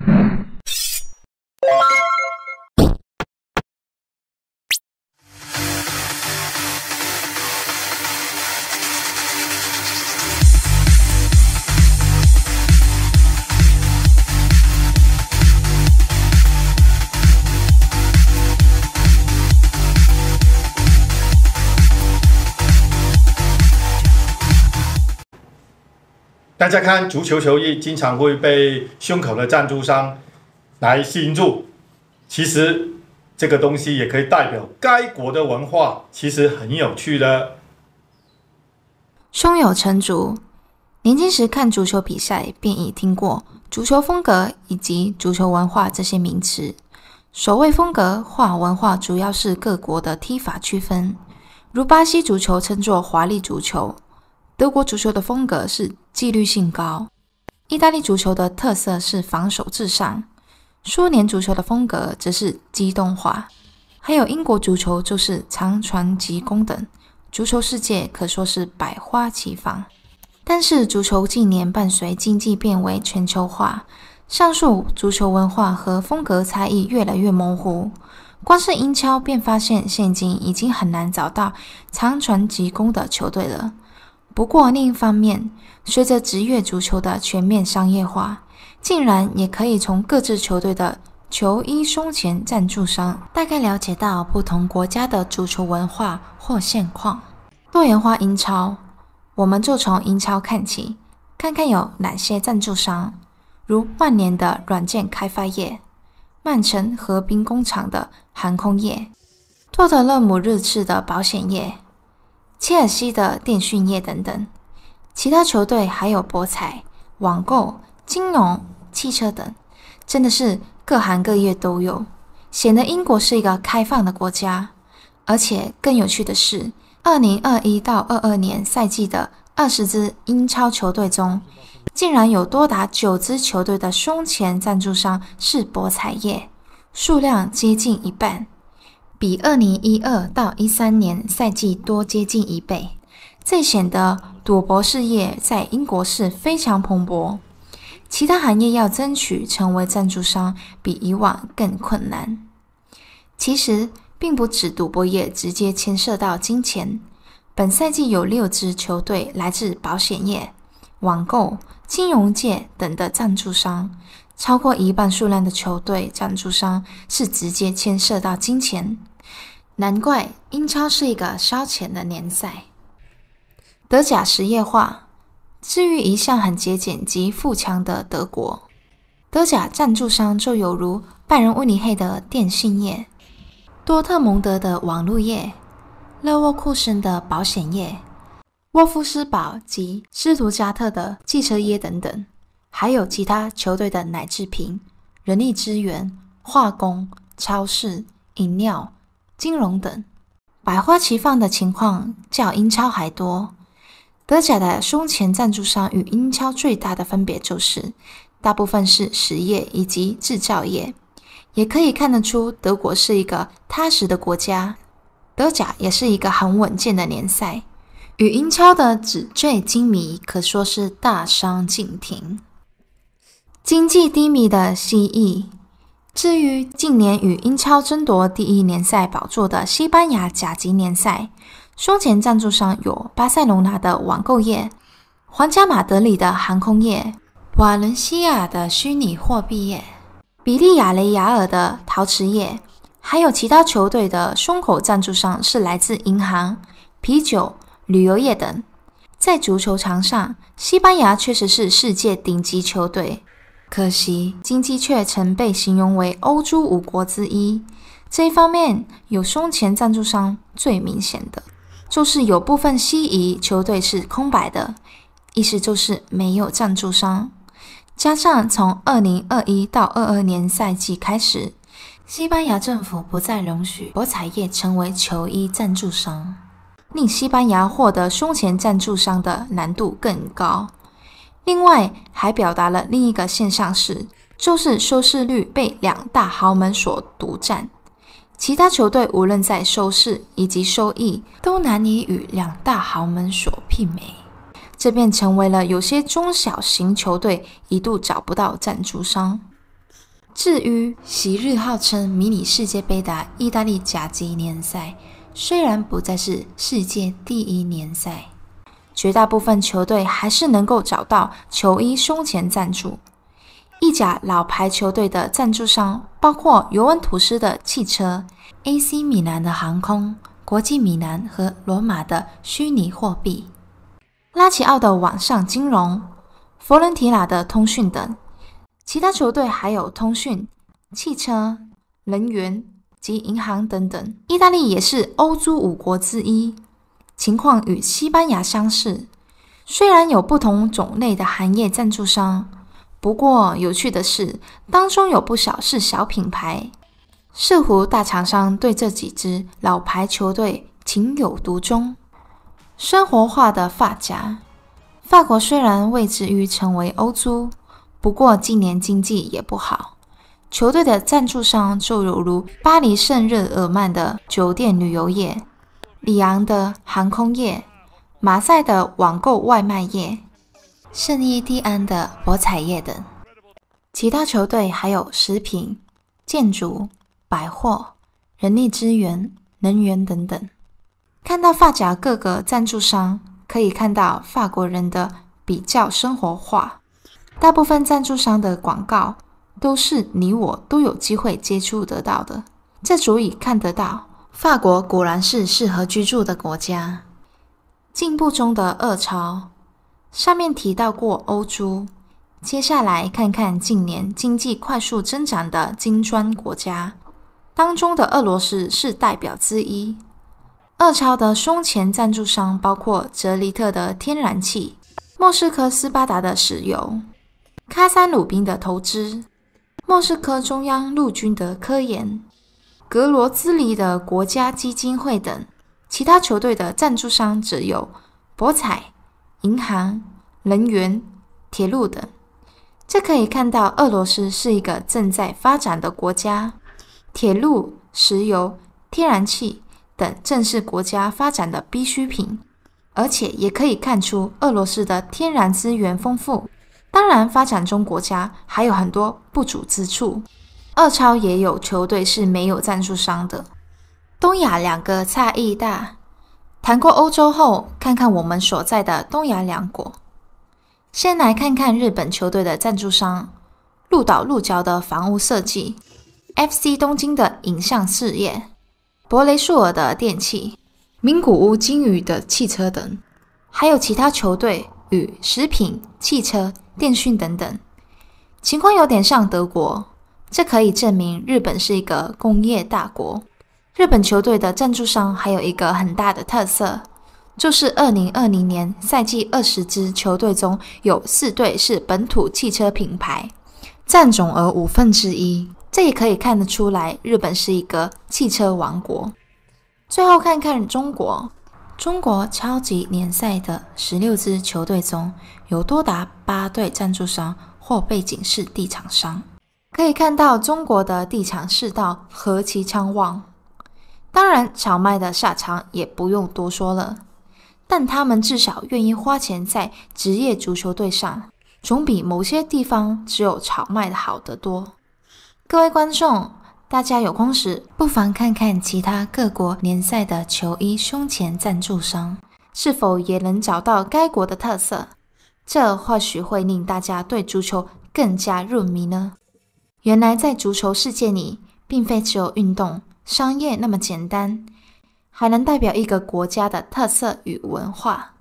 Thank mm-hmm. you. 大家看，足球球衣经常会被胸口的赞助商来吸引住，其实，这个东西也可以代表该国的文化，其实很有趣的。胸有成竹。年轻时看足球比赛，便已听过“足球风格”以及“足球文化”这些名词。所谓风格化文化，主要是各国的踢法区分，如巴西足球称作华丽足球。德国足球的风格是纪律性高，意大利足球的特色是防守至上，苏联足球的风格则是机动化，还有英国足球就是长传急攻等。足球世界可说是百花齐放，但是足球近年伴随经济变为全球化，上述足球文化和风格差异越来越模糊。光是英超便发现，现今已经很难找到长传急攻的球队了。不过，另一方面，随着职业足球的全面商业化，竟然也可以从各自球队的球衣胸前赞助商，大概了解到不同国家的足球文化或现况。多元化英超，我们就从英超看起，看看有哪些赞助商，如曼联的软件开发业，曼城和兵工厂的航空业，托特勒姆日志的保险业。切尔西的电讯业等等，其他球队还有博彩、网购、金融、汽车等，真的是各行各业都有，显得英国是一个开放的国家。而且更有趣的是，二零二一到二二年赛季的二十支英超球队中，竟然有多达九支球队的胸前赞助商是博彩业，数量接近一半。比二零一二到一三年赛季多接近一倍，这显得赌博事业在英国是非常蓬勃。其他行业要争取成为赞助商，比以往更困难。其实，并不止赌博业直接牵涉到金钱。本赛季有六支球队来自保险业、网购、金融界等的赞助商，超过一半数量的球队赞助商是直接牵涉到金钱。难怪英超是一个烧钱的联赛。德甲职业化，至于一向很节俭及富强的德国。德甲赞助商就有如拜仁慕尼黑的电信业、多特蒙德的网络业、勒沃库森的保险业、沃夫斯堡及斯图加特的汽车业等等，还有其他球队的奶制品、人力资源、化工、超市、饮料。金融等百花齐放的情况，较英超还多。德甲的胸前赞助商与英超最大的分别就是，大部分是实业以及制造业，也可以看得出德国是一个踏实的国家。德甲也是一个很稳健的联赛，与英超的纸醉金迷可说是大相径庭。经济低迷的西意。至于近年与英超争夺第一联赛宝座的西班牙甲级联赛，胸前赞助上有巴塞罗那的网购业、皇家马德里的航空业、瓦伦西亚的虚拟货币业、比利亚雷亚尔的陶瓷业，还有其他球队的胸口赞助商是来自银行、啤酒、旅游业等。在足球场上，西班牙确实是世界顶级球队。可惜，金鸡却曾被形容为欧洲五国之一。这一方面，有胸前赞助商最明显的，就是有部分西乙球队是空白的，意思就是没有赞助商。加上从二零二一到二二年赛季开始，西班牙政府不再容许博彩业成为球衣赞助商，令西班牙获得胸前赞助商的难度更高。另外，还表达了另一个现象是，就是收视率被两大豪门所独占，其他球队无论在收视以及收益，都难以与两大豪门所媲美，这便成为了有些中小型球队一度找不到赞助商。至于昔日号称迷你世界杯的意大利甲级联赛，虽然不再是世界第一联赛。绝大部分球队还是能够找到球衣胸前赞助。意甲老牌球队的赞助商包括尤文图斯的汽车、A.C. 米兰的航空、国际米兰和罗马的虚拟货币、拉齐奥的网上金融、佛伦提纳的通讯等。其他球队还有通讯、汽车、能源及银行等等。意大利也是欧洲五国之一。情况与西班牙相似，虽然有不同种类的行业赞助商，不过有趣的是，当中有不少是小品牌。似乎大厂商对这几支老牌球队情有独钟。生活化的发夹，法国虽然位置于成为欧洲，不过近年经济也不好，球队的赞助商就有如巴黎圣日耳曼的酒店旅游业。里昂的航空业，马赛的网购外卖业，圣伊蒂安的博彩业等，其他球队还有食品、建筑、百货、人力资源、能源等等。看到发夹各个赞助商，可以看到法国人的比较生活化。大部分赞助商的广告都是你我都有机会接触得到的，这足以看得到。法国果然是适合居住的国家。进步中的二朝，上面提到过欧洲。接下来看看近年经济快速增长的金砖国家，当中的俄罗斯是代表之一。二超的胸前赞助商包括泽里特的天然气、莫斯科斯巴达的石油、卡山鲁宾的投资、莫斯科中央陆军的科研。格罗兹尼的国家基金会等，其他球队的赞助商则有博彩、银行、能源、铁路等。这可以看到，俄罗斯是一个正在发展的国家，铁路、石油、天然气等正是国家发展的必需品。而且也可以看出，俄罗斯的天然资源丰富。当然，发展中国家还有很多不足之处。二超也有球队是没有赞助商的。东亚两个差异大。谈过欧洲后，看看我们所在的东亚两国。先来看看日本球队的赞助商：鹿岛鹿角的房屋设计，FC 东京的影像事业，博雷素尔的电器，名古屋金鱼的汽车等，还有其他球队与食品、汽车、电讯等等。情况有点像德国。这可以证明日本是一个工业大国。日本球队的赞助商还有一个很大的特色，就是二零二零年赛季二十支球队中有四队是本土汽车品牌，占总额五分之一。这也可以看得出来，日本是一个汽车王国。最后看看中国，中国超级联赛的十六支球队中有多达八队赞助商或背景是地产商。可以看到中国的地产世道何其昌旺。当然，炒卖的下场也不用多说了，但他们至少愿意花钱在职业足球队上，总比某些地方只有炒卖的好得多。各位观众，大家有空时不妨看看其他各国联赛的球衣胸前赞助商是否也能找到该国的特色，这或许会令大家对足球更加入迷呢。原来，在足球世界里，并非只有运动、商业那么简单，还能代表一个国家的特色与文化。